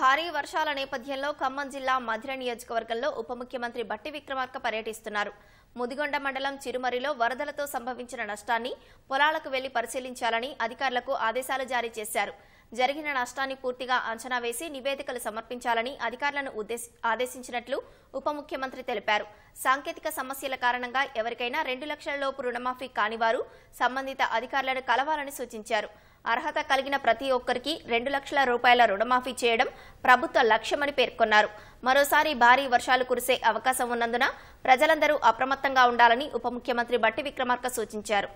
భారీ వర్షాల నేపథ్యంలో ఖమ్మం జిల్లా మధిర నియోజకవర్గంలో ఉప ముఖ్యమంత్రి బట్టి విక్రమార్క పర్యటిస్తున్నారు ముదిగొండ మండలం చిరుమరిలో వరదలతో సంభవించిన నష్టాన్ని పొలాలకు వెళ్లి పరిశీలించాలని అధికారులకు ఆదేశాలు జారీ చేశారు జరిగిన నష్టాన్ని పూర్తిగా అంచనా వేసి నివేదికలు సమర్పించాలని అధికారులను ఆదేశించినట్లు ఉప ముఖ్యమంత్రి తెలిపారు సాంకేతిక సమస్యల కారణంగా ఎవరికైనా రెండు లక్షల లోపు రుణమాఫీ కానివారు సంబంధిత అధికారులను కలవాలని సూచించారు అర్హత కలిగిన ప్రతి ఒక్కరికి రెండు లక్షల రూపాయల రుణమాఫీ చేయడం ప్రభుత్వ లక్ష్యమని పేర్కొన్నారు మరోసారి భారీ వర్షాలు కురిసే అవకాశం ఉన్నందున ప్రజలందరూ అప్రమత్తంగా ఉండాలని ఉప ముఖ్యమంత్రి బట్టి విక్రమార్క సూచించారు